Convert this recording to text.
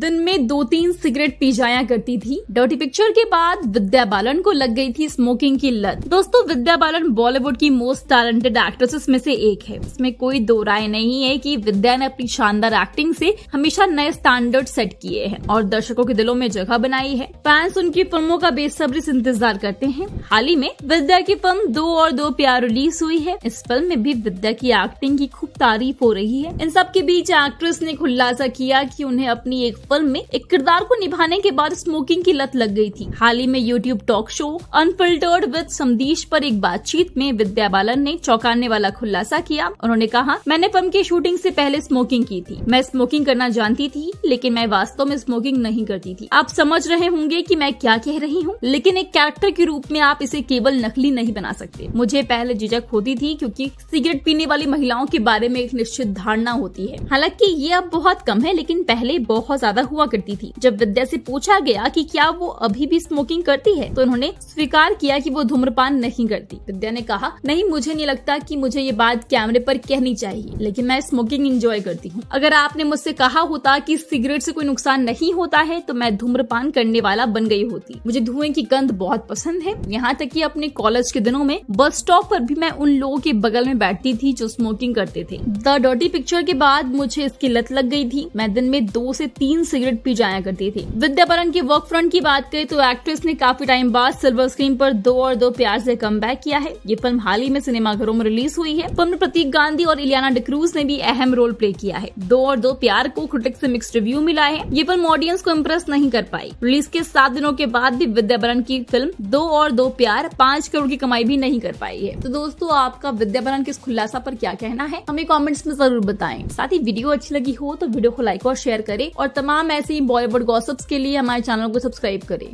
दिन में दो तीन सिगरेट पी जाया करती थी डर्टी पिक्चर के बाद विद्या बालन को लग गई थी स्मोकिंग की लत दोस्तों विद्या बालन बॉलीवुड की मोस्ट टैलेंटेड एक्ट्रेसेस में से एक है इसमें कोई दो राय नहीं है कि विद्या ने अपनी शानदार एक्टिंग से हमेशा नए स्टैंडर्ड सेट किए हैं और दर्शकों के दिलों में जगह बनाई है फैंस उनकी फिल्मों का बेसब्री से इंतजार करते हैं हाल ही में विद्या की फिल्म दो और दो प्यार रिलीज हुई है इस फिल्म में भी विद्या की एक्टिंग की खूब तारीफ हो रही है इन सब के बीच एक्ट्रेस ने खुलासा किया कि उन्हें अपनी एक फिल्म में एक किरदार को निभाने के बाद स्मोकिंग की लत लग गई थी हाल ही में YouTube talk show unfiltered with Sandesh पर एक बातचीत में विद्या बालन ने चौंकाने वाला खुलासा किया उन्होंने कहा मैंने फिल्म की शूटिंग ऐसी पहले स्मोकिंग की थी मैं स्मोकिंग करना जानती थी लेकिन मैं वास्तव में स्मोकिंग नहीं करती थी आप समझ रहे होंगे की मैं क्या कह रही हूँ लेकिन एक कैरेक्टर के रूप में आप इसे केवल नकली नहीं बना सकते मुझे पहले झिझक होती थी क्यूँकी सिगरेट पीने वाली महिलाओं के बारे में एक निश्चित धारणा होती है हालांकि ये अब बहुत कम है लेकिन पहले बहुत ज्यादा ज्यादा हुआ करती थी जब विद्या से पूछा गया कि क्या वो अभी भी स्मोकिंग करती है तो उन्होंने स्वीकार किया कि वो धूम्रपान नहीं करती विद्या ने कहा नहीं मुझे नहीं लगता कि मुझे ये बात कैमरे पर कहनी चाहिए लेकिन मैं स्मोकिंग एंजॉय करती हूँ अगर आपने मुझसे कहा होता कि सिगरेट से कोई नुकसान नहीं होता है तो मैं धूम्रपान करने वाला बन गई होती मुझे धुएं की गंध बहुत पसंद है यहाँ तक कि अपने कॉलेज के दिनों में बस स्टॉप पर भी मैं उन लोगों के बगल में बैठती थी जो स्मोकिंग करते थे द डॉटी पिक्चर के बाद मुझे इसकी लत लग गई थी मैं दिन में दो से तीन सिगरेट पी जाया करती थी विद्या परन की वर्क फ्रंट की बात करें तो एक्ट्रेस ने काफी टाइम बाद सिल्वर स्क्रीन पर दो और दो प्यार से कम किया है ये फिल्म हाल ही में सिनेमाघरों में रिलीज हुई है फिल्म में प्रतीक गांधी और इलियाना डिक्रूज ने भी अहम रोल प्ले किया है दो और दो प्यार को क्रिटिक से मिक्स रिव्यू मिला है ये फिल्म ऑडियंस को इम्प्रेस नहीं कर पाई रिलीज के सात दिनों के बाद भी विद्या बरन की फिल्म दो और दो प्यार पाँच करोड़ की कमाई भी नहीं कर पाई है तो दोस्तों आपका विद्या बरन के खुलासा पर क्या कहना है हमें कॉमेंट्स में जरूर बताए साथ ही वीडियो अच्छी लगी हो तो वीडियो को लाइक और शेयर करें और तमाम तमाम ऐसी बॉलीवुड गॉसिप्स के लिए हमारे चैनल को सब्सक्राइब करें